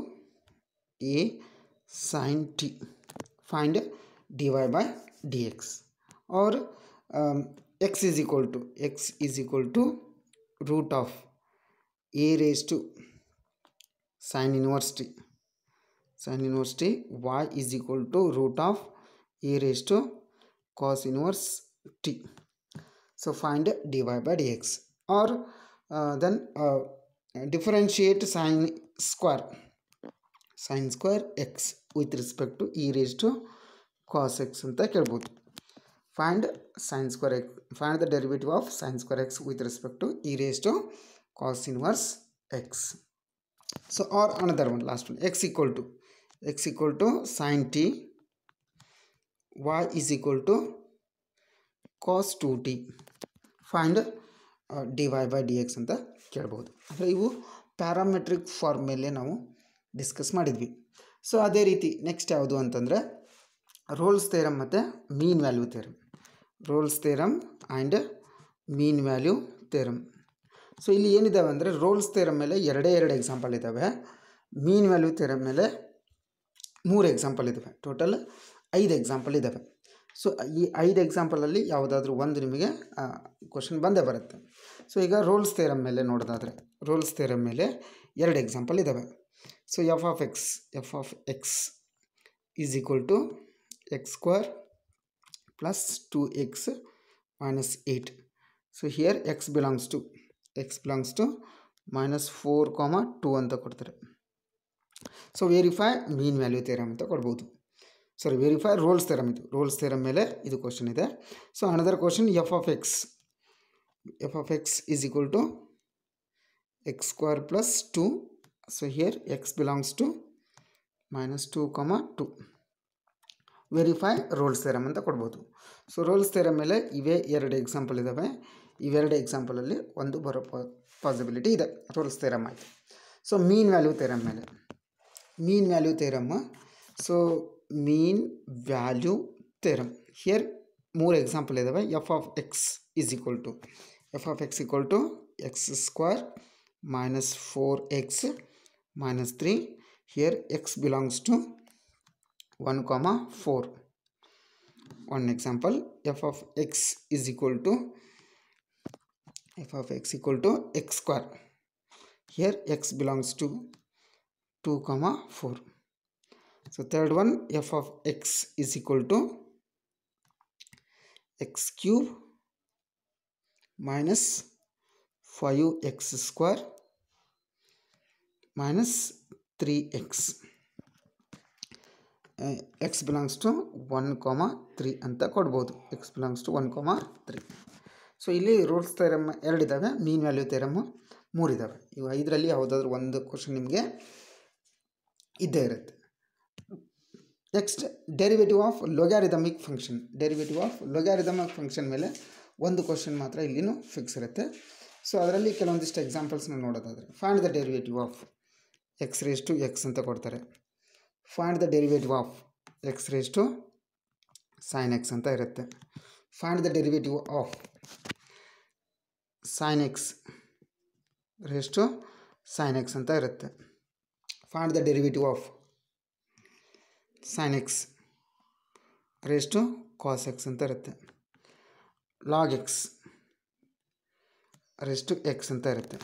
a sine t find dy by dx or um, x is equal to x is equal to root of a raised to sine inverse t sine inverse t y is equal to root of a raised to cos inverse t so find dy by dx or uh, then uh, differentiate sine square sine square x with respect to e raised to cos x ಅಂತ both. find sine square x find the derivative of sine square x with respect to e raised to cos inverse x so or another one last one x equal to x equal to sine t y is equal to cos 2t find d y by d x ಅಂತ ಕೇಳ್ಬೋದು ಅಂದರೆ ಇವು parametric form ಮೇಲೆ ನಾವು discuss ಮಾಡಿದ್ವಿ so ಅದೇ ರೀತಿ next ಯಾವುದು ಅಂತಂದರೆ ರೋಲ್ಸ್ ತೇರಮ್ ಮತ್ತು mean value theorem Rolle's theorem and mean value theorem so ಇಲ್ಲಿ ಏನಿದ್ದಾವೆ ಅಂದರೆ ರೋಲ್ಸ್ ತೇರಮ್ ಮೇಲೆ ಎರಡೇ ಎರಡು ಎಕ್ಸಾಂಪಲ್ ಇದ್ದಾವೆ ಮೀನ್ ವ್ಯಾಲ್ಯೂ ಥೇರಮ್ ಮೇಲೆ ಮೂರು ಎಕ್ಸಾಂಪಲ್ ಇದ್ದಾವೆ ಟೋಟಲ್ ಐದು ಎಕ್ಸಾಂಪಲ್ ಇದ್ದಾವೆ ಸೊ ಈ ಐದು ಎಕ್ಸಾಂಪಲಲ್ಲಿ ಯಾವುದಾದ್ರೂ ಒಂದು ನಿಮಗೆ ಕ್ವಶನ್ ಬಂದೇ ಬರುತ್ತೆ ಸೊ ಈಗ ರೋಲ್ಸ್ ತೇರಮ್ ಮೇಲೆ ನೋಡೋದಾದರೆ ರೋಲ್ಸ್ ತೇರಮ್ ಮೇಲೆ ಎರಡು ಎಕ್ಸಾಂಪಲ್ ಇದ್ದಾವೆ so f of x f of X is equal to x square plus two x minus eight so here x belongs to x belongs to minus four comma two ಅಂತ ಕೊಡ್ತಾರೆ so verify mean value theorem ಅಂತ ಕೊಡ್ಬೋದು sorry verify Rolle's theorem ಇದು Rolle's theorem ಮೇಲೆ ಇದು question ಇದೆ so another question f of x f of X is equal to x square plus two so here x belongs to minus two comma two verify Rolle's theorem ಅಂತ ಕೊಡ್ಬೋದು so rolls theorem ಮೇಲೆ ಇವೇ ಎರಡು example ಇದ್ದಾವೆ ಇವೆರಡು ಎಕ್ಸಾಂಪಲಲ್ಲಿ ಒಂದು ಬರೋ possibility ಇದೆ ರೋಲ್ಸ್ ಥೇರಮ್ ಆಯಿತು ಸೊ ಮೀನ್ ವ್ಯಾಲ್ಯೂ ತೆರಮ್ ಮೇಲೆ mean value theorem so mean value theorem. Here more example ಇದಾವೆ f of x is equal to f of x equal to x square minus 4x minus 3 here x belongs to 1 comma 4 one example f of x is equal to f of x equal to x square here x belongs to 2 comma 4 so So one f f x x is two x x minus five x square minus three x x belongs to one comma three ಅಂತ ಕೊಡ್ಬೋದು x belongs to one comma three so ಇಲ್ಲಿ Rolle's ತೇರಮ್ಮ ಎರಡಿದ್ದಾವೆ mean value ತೇರಮ್ಮ ಮೂರಿದ್ದಾವೆ ಇವು ಐದರಲ್ಲಿ ಯಾವುದಾದ್ರೂ ಒಂದು ಕ್ವಶನ್ ನಿಮಗೆ ಇದ್ದೇ ಇರುತ್ತೆ next derivative of logarithmic function derivative of logarithmic function ಮೇಲೆ ಒಂದು ಕ್ವಶನ್ ಮಾತ್ರ ಇಲ್ಲಿನೂ ಫಿಕ್ಸ್ ಇರುತ್ತೆ ಸೊ ಅದರಲ್ಲಿ ಕೆಲವೊಂದಿಷ್ಟು ಎಕ್ಸಾಂಪಲ್ಸ್ನ ನೋಡೋದಾದರೆ find the derivative of x raise to x ಅಂತ ಕೊಡ್ತಾರೆ find the derivative of x raise to sine x ಅಂತ ಇರುತ್ತೆ find the derivative of sine x raise to sine x ಅಂತ ಇರುತ್ತೆ find the derivative of sine x raise to cos x ಅಂತ ಇರುತ್ತೆ log x raise to x ಅಂತ ಇರುತ್ತೆ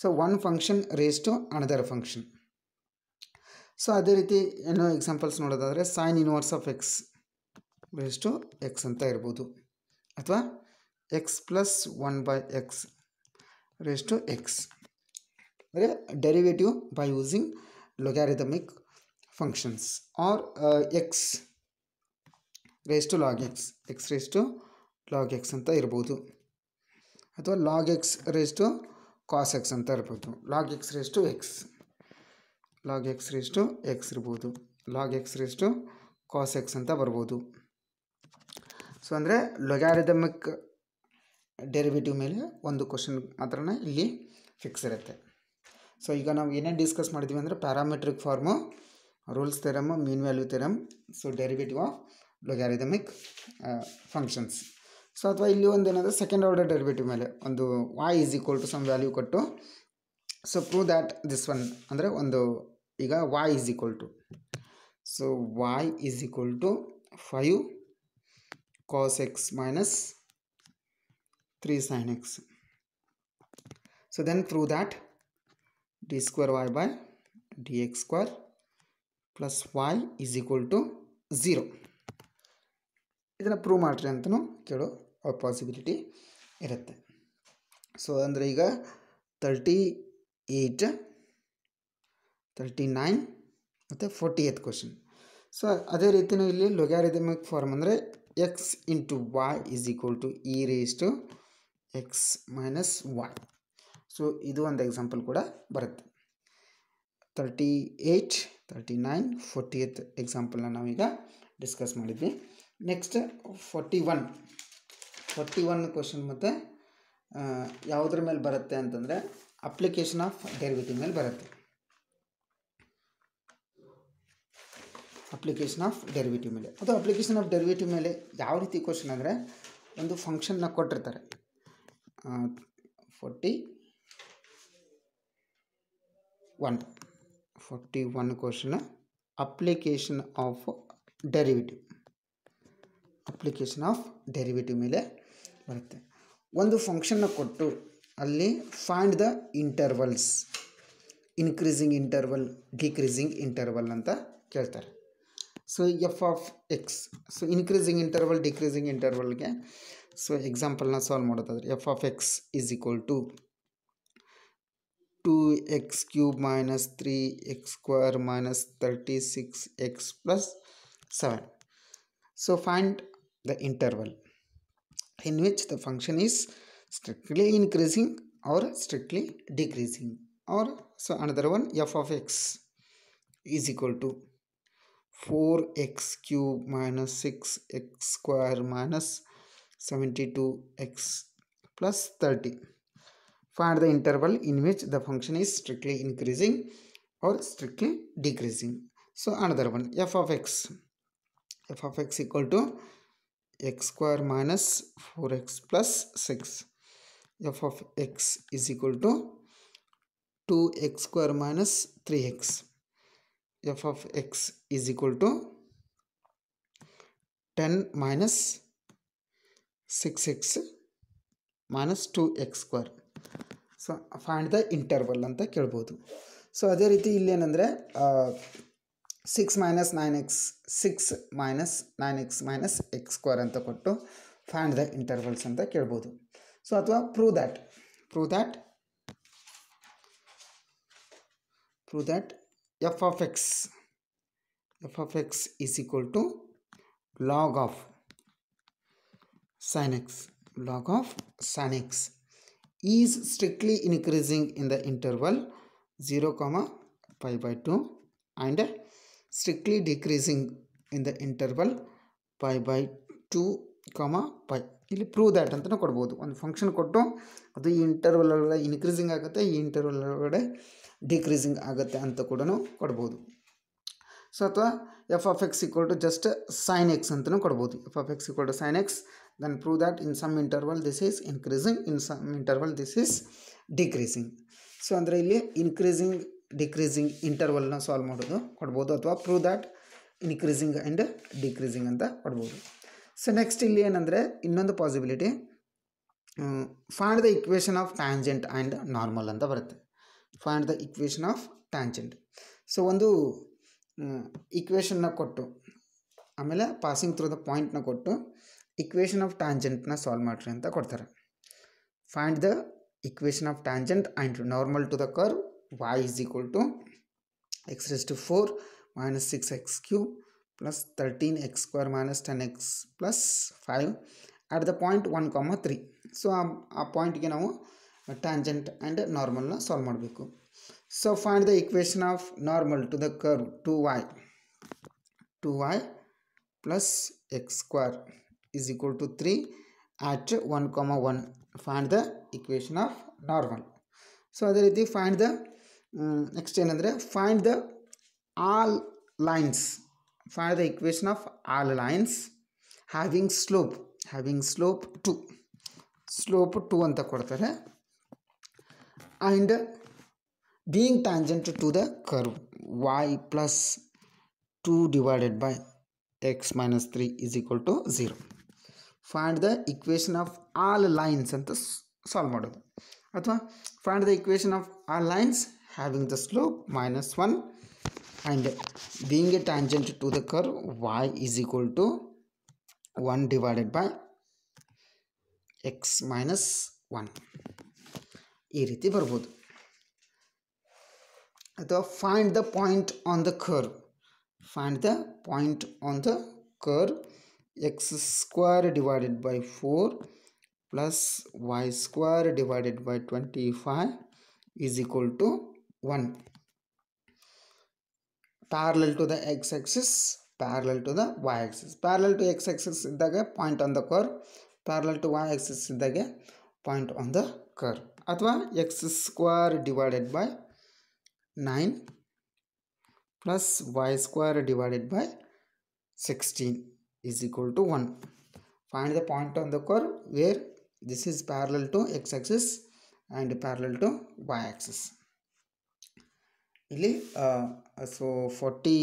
so one function raise to another function so ಅದೇ ರೀತಿ ಏನೋ examples ನೋಡೋದಾದರೆ sign inverse of x raise to x ಅಂತ ಇರ್ಬೋದು ಅಥವಾ x plus one by x raise to x ಅಂದರೆ derivative by using logarithmic functions or uh, x raised to log x x raised to log x ಅಂತ ಇರಬಹುದು ಅಥವಾ log x raised to cos x ಅಂತ ಇರಬಹುದು log x raised to x log x raised to x ಇರಬಹುದು log x raised to cos x ಅಂತ ಬರಬಹುದು so ಅಂದರೆ logarithmic derivative ಮೇಲೆ ಒಂದು ಕ್ವಶನ್ ಮಾತ್ರನೇ ಇಲ್ಲಿ ಫಿಕ್ಸ್ ಇರುತ್ತೆ ಸೊ ಈಗ ನಾವು ಏನೇನು ಡಿಸ್ಕಸ್ ಮಾಡಿದ್ವಿ ಅಂದರೆ parametric form Rolle's theorem mean value theorem so so of logarithmic functions so ಅಥವಾ ಇಲ್ಲಿ ಒಂದು ಏನಂದರೆ ಸೆಕೆಂಡ್ ಆರ್ಡರ್ ಡೆರಿವೇಟಿವ್ ಮೇಲೆ ಒಂದು y is equal to some value ಕೊಟ್ಟು so prove that this one ಅಂದರೆ ಒಂದು ಈಗ y is equal to so y is equal to five cos x minus three sine x so then prove that d square y by d x square plus Y is equal to zero ಇದನ್ನು prove ಮಾಡ್ರಿ ಅಂತಲೂ ಕೇಳೋ possibility ಇರುತ್ತೆ so ಅಂದರೆ ಈಗ thirty eight thirty nine ಮತ್ತು forty ಏತ್ question so ಅದೇ ರೀತಿಯೂ ಇಲ್ಲಿ ಲೊಗ್ಯಾರಿದಮಿಕ್ ಫಾರ್ಮ್ ಅಂದರೆ x into y is equal to e raise to x minus Y so ಇದು ಒಂದು ಎಕ್ಸಾಂಪಲ್ ಕೂಡ ಬರುತ್ತೆ thirty eight thirty nine forty eight ಎಕ್ಸಾಂಪಲ್ನ ನಾವೀಗ ಡಿಸ್ಕಸ್ ಮಾಡಿದ್ವಿ next forty one forty one question ಮತ್ತು ಯಾವುದ್ರ ಮೇಲೆ ಬರುತ್ತೆ ಅಂತಂದರೆ ಅಪ್ಲಿಕೇಶನ್ ಆಫ್ ಡೆರಿವೇಟಿವ್ ಮೇಲೆ ಬರುತ್ತೆ ಅಪ್ಲಿಕೇಶನ್ ಆಫ್ ಡೆರಿವೇಟಿವ್ ಮೇಲೆ ಅದು ಅಪ್ಲಿಕೇಶನ್ ಆಫ್ ಡೆರಿವೇಟಿವ್ ಮೇಲೆ ಯಾವ ರೀತಿ ಕ್ವಶನ್ ಅಂದರೆ ಒಂದು ಫಂಕ್ಷನ್ನ ಕೊಟ್ಟಿರ್ತಾರೆ forty one 41 question application of derivative application of derivative ಮೇಲೆ ಬರುತ್ತೆ ಒಂದು ಫಂಕ್ಷನ್ನ ಕೊಟ್ಟು ಅಲ್ಲಿ find the intervals increasing interval decreasing interval ಅಂತ ಕೇಳ್ತಾರೆ so f of x so increasing interval decreasing ಇಂಟರ್ವಲ್ಗೆ ಸೊ ಎಕ್ಸಾಂಪಲ್ನ ಸಾಲ್ವ್ ಮಾಡೋದಾದ್ರೆ f of X is equal to 2x cube minus 3x square minus 36x plus 7. So find the interval in which the function is strictly increasing or strictly decreasing or so another one f of x is equal to 4x cube minus 6x square minus 72x plus 30 find the interval in which the function is strictly increasing or strictly decreasing so another one f of x f of x equal to x square minus 4x plus 6 f of x is equal to 2x square minus 3x f of x is equal to 10 minus 6x minus 2x square so find the interval ಅಂತ ಕೇಳ್ಬೋದು so ಅದೇ ರೀತಿ ಇಲ್ಲೇನೆಂದರೆ six minus nine x six minus nine x minus x square ಅಂತ ಕೊಟ್ಟು find the intervals ಅಂತ ಕೇಳ್ಬೋದು so ಅಥವಾ prove that prove that prove that f of x f of X is equal to log of sine x log of sine x is strictly increasing in the interval 0 ಕಾಮ pi by 2 and strictly decreasing in the interval pi by 2 ಕಾಮ pi ಇಲ್ಲಿ prove that ಅಂತಲೂ ಕೊಡ್ಬೋದು ಒಂದು function ಕೊಟ್ಟು ಅದು ಈ interval ಒಳಗಡೆ ಇನ್ಕ್ರೀಸಿಂಗ್ ಆಗುತ್ತೆ ಈ ಇಂಟರ್ವಲ್ ಒಳಗಡೆ ಡಿಕ್ರೀಸಿಂಗ್ ಆಗುತ್ತೆ ಅಂತ ಕೂಡ ಕೊಡ್ಬೋದು ಸೊ ಅಥವಾ f of x equal to just sine x ಅಂತಲೂ ಕೊಡ್ಬೋದು f of x equal to sine x then prove that in some interval this is increasing in some interval this is decreasing so ಅಂದರೆ ಇಲ್ಲಿ increasing decreasing ಇಂಟರ್ವಲ್ನ solve ಮಾಡೋದು ಕೊಡ್ಬೋದು ಅಥವಾ prove that increasing and decreasing ಅಂತ ಕೊಡ್ಬೋದು so next ಇಲ್ಲಿ ಏನಂದರೆ ಇನ್ನೊಂದು possibility find the equation of tangent and normal ಅಂತ ಬರುತ್ತೆ find the equation of tangent so ಒಂದು ಇಕ್ವೇಷನ್ನ ಕೊಟ್ಟು ಆಮೇಲೆ ಪಾಸಿಂಗ್ ಥ್ರೂ ದ ಪಾಯಿಂಟ್ನ ಕೊಟ್ಟು ಇಕ್ವೇಷನ್ ಆಫ್ ಟ್ಯಾಂಜೆಂಟ್ನ ಸಾಲ್ವ್ ಮಾಡ್ರಿ ಅಂತ ಕೊಡ್ತಾರೆ find the equation of tangent and normal to the curve y equal to x raise to four minus six x cube plus thirteen x square minus ten x plus five at the point one comma three so ಆ ಪಾಯಿಂಟ್ಗೆ ನಾವು tangent and ನಾರ್ಮಲ್ನ solve ಮಾಡಬೇಕು so find the equation of normal to the curve two y two y plus x square is equal to three at one comma one find the equation of normal so ಅದೇ ರೀತಿ find the next ಏನಂದರೆ find the all lines find the equation of all lines having slope having slope two slope two ಅಂತ ಕೊಡ್ತಾರೆ and being tangent to the curve y plus two divided by X minus three is equal to zero find the equation of all lines and the solve model. Find the equation of all lines having the slope minus 1 and being a tangent to the curve y is equal to 1 divided by x minus 1. This is the Find the point on the curve. Find the point on the curve. X square divided by four plus y square divided by twenty five is equal to one parallel to the x-axis parallel to the y-axis parallel to x-axis ಇದ್ದಾಗ point on the curve parallel to y-axis ಇದ್ದಾಗೆ point on the curve ಅಥವಾ x square divided by nine plus y square divided by sixteen is equal to 1 find the point on the curve where this is parallel to x-axis and parallel to y-axis ಇಲ್ಲಿ so forty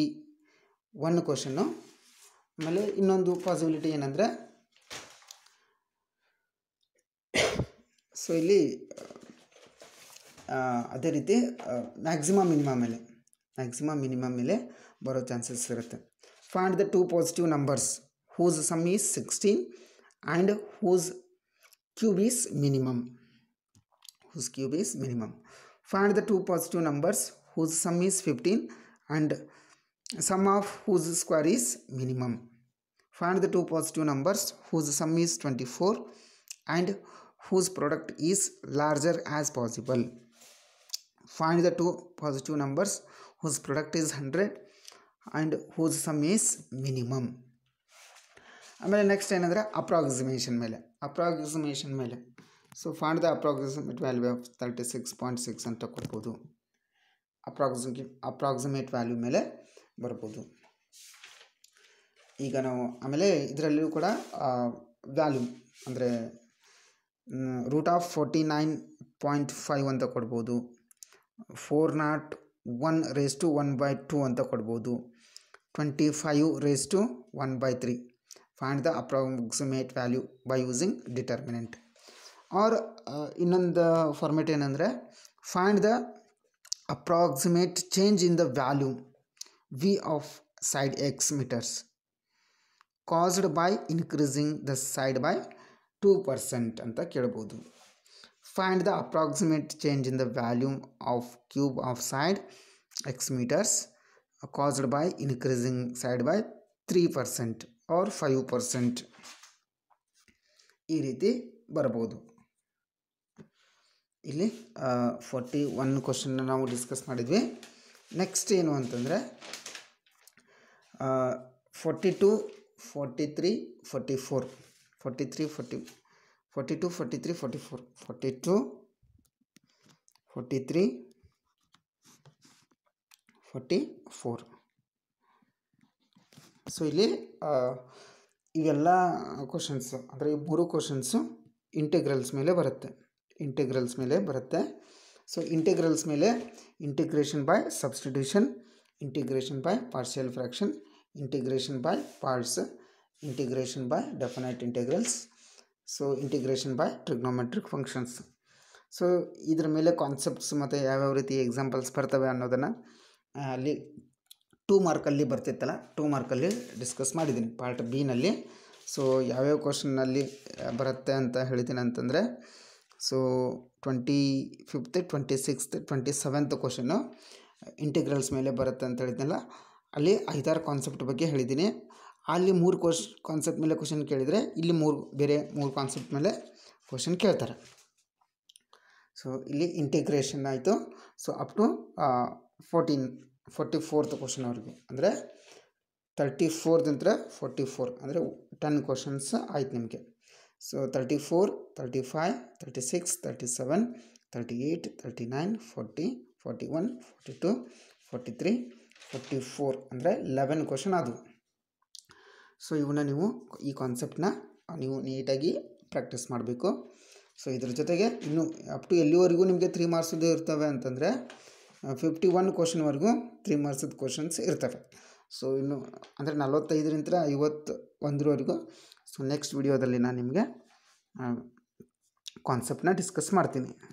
one question ಆಮೇಲೆ ಇನ್ನೊಂದು possibility ಏನಂದರೆ so ಇಲ್ಲಿ ಅದೇ ರೀತಿ maximum minimum ಮೇಲೆ maximum minimum ಮೇಲೆ ಬರೋ ಚಾನ್ಸಸ್ ಇರುತ್ತೆ find the two positive numbers whose sum is 16 and whose cube is minimum whose cube is minimum find the two positive numbers whose sum is 15 and sum of whose square is minimum find the two positive numbers whose sum is 24 and whose product is larger as possible find the two positive numbers whose product is 100 and whose sum is minimum ಆಮೇಲೆ next ಏನಂದರೆ approximation ಮೇಲೆ approximation ಮೇಲೆ so find the approximate value of thirty six point six ಅಂತ ಕೊಡ್ಬೋದು ಅಪ್ರಾಕ್ಸಿ approximate value ಮೇಲೆ ಬರ್ಬೋದು ಈಗ ನಾವು ಆಮೇಲೆ ಇದರಲ್ಲಿಯೂ ಕೂಡ ವ್ಯಾಲ್ಯೂ ಅಂದರೆ root of forty nine point five ಅಂತ ಕೊಡ್ಬೋದು four naught one raise to one by two ಅಂತ ಕೊಡ್ಬೋದು twenty five raise to one by three find the approximate value by using determinant or in uh, the format in enandre find the approximate change in the value v of side x meters caused by increasing the side by 2% anta kelabodu find the approximate change in the value of cube of side x meters caused by increasing side by 3% or five percent ಈ ರೀತಿ ಬರ್ಬೋದು ಇಲ್ಲಿ forty one ಕ್ವಶನ್ನ ನಾವು discuss ಮಾಡಿದ್ವಿ next ಏನು ಅಂತಂದರೆ forty two forty three forty four forty three forty forty two forty three forty four forty two forty three forty four so ಇಲ್ಲಿ ಇವೆಲ್ಲ ಕ್ವಶನ್ಸು ಅಂದರೆ ಈ ಮೂರು ಕ್ವಶನ್ಸು ಇಂಟೆಗ್ರಲ್ಸ್ ಮೇಲೆ ಬರುತ್ತೆ ಇಂಟೆಗ್ರಲ್ಸ್ ಮೇಲೆ ಬರುತ್ತೆ ಸೊ ಇಂಟೆಗ್ರಲ್ಸ್ ಮೇಲೆ integration by substitution integration by partial fraction integration by parts integration by definite integrals so integration by trigonometric functions so ಇದ್ರ ಮೇಲೆ ಕಾನ್ಸೆಪ್ಟ್ಸ್ ಮತ್ತು ಯಾವ್ಯಾವ ರೀತಿ ಎಕ್ಸಾಂಪಲ್ಸ್ ಬರ್ತವೆ ಅನ್ನೋದನ್ನು ಅಲ್ಲಿ ಟೂ ಮಾರ್ಕಲ್ಲಿ ಬರ್ತಿತ್ತಲ್ಲ ಟೂ ಮಾರ್ಕಲ್ಲಿ ಡಿಸ್ಕಸ್ ಮಾಡಿದ್ದೀನಿ ಪಾರ್ಟ್ ಬಿನಲ್ಲಿ ಸೊ ಯಾವ್ಯಾವ ಕ್ವಶನ್ನಲ್ಲಿ ಬರುತ್ತೆ ಅಂತ ಹೇಳ್ತೀನಿ ಅಂತಂದರೆ so twenty fifth twenty sixth twenty seventh ಕ್ವಶನ್ನು ಇಂಟಿಗ್ರಲ್ಸ್ ಮೇಲೆ ಬರುತ್ತೆ ಅಂತ ಹೇಳಿದ್ನಲ್ಲ ಅಲ್ಲಿ ಐದಾರು ಕಾನ್ಸೆಪ್ಟ್ ಬಗ್ಗೆ ಹೇಳಿದ್ದೀನಿ ಅಲ್ಲಿ ಮೂರು ಕ್ವಶ್ ಕಾನ್ಸೆಪ್ಟ್ ಮೇಲೆ ಕ್ವಶನ್ ಕೇಳಿದರೆ ಇಲ್ಲಿ ಮೂರು ಬೇರೆ ಮೂರು ಕಾನ್ಸೆಪ್ಟ್ ಮೇಲೆ ಕ್ವಶನ್ ಕೇಳ್ತಾರೆ ಸೊ ಇಲ್ಲಿ ಇಂಟಿಗ್ರೇಷನ್ ಆಯಿತು so up to fourteen forty fourth question ಅವ್ರಿಗೆ ಅಂದರೆ ತರ್ಟಿ ಫೋರ್ತ್ ಅಂತಾರೆ ಫೋರ್ಟಿ ಫೋರ್ ಅಂದರೆ ಟೆನ್ ಕ್ವಶನ್ಸ್ ಆಯ್ತು ನಿಮಗೆ so thirty four thirty five thirty six thirty seven thirty eight thirty nine forty forty one forty two forty three forty four ಅಂದರೆ eleven question ಅದು so ಇವನ್ನ ನೀವು ಈ ಕಾನ್ಸೆಪ್ಟನ್ನ ನೀವು ನೀಟಾಗಿ ಪ್ರಾಕ್ಟೀಸ್ ಮಾಡಬೇಕು ಸೊ ಇದ್ರ ಜೊತೆಗೆ ಇನ್ನು ಅಪ್ ಟು ಎಲ್ಲಿವರೆಗೂ ನಿಮಗೆ ತ್ರೀ ಮಾರ್ಕ್ಸ್ದು ಇರ್ತವೆ ಅಂತಂದರೆ ಫಿಫ್ಟಿ ಒನ್ ಕ್ವಶನ್ವರೆಗೂ ತ್ರೀ ಮಾರ್ಕ್ಸದ ಕ್ವಶನ್ಸ್ ಇರ್ತವೆ ಸೊ ಇನ್ನು ಅಂದರೆ ನಲವತ್ತೈದರಿಂದ ಐವತ್ತು ಒಂದರವರೆಗೂ ಸೊ ನೆಕ್ಸ್ಟ್ ವಿಡಿಯೋದಲ್ಲಿ ನಾನು ನಿಮಗೆ ಕಾನ್ಸೆಪ್ಟನ್ನ ಡಿಸ್ಕಸ್ ಮಾಡ್ತೀನಿ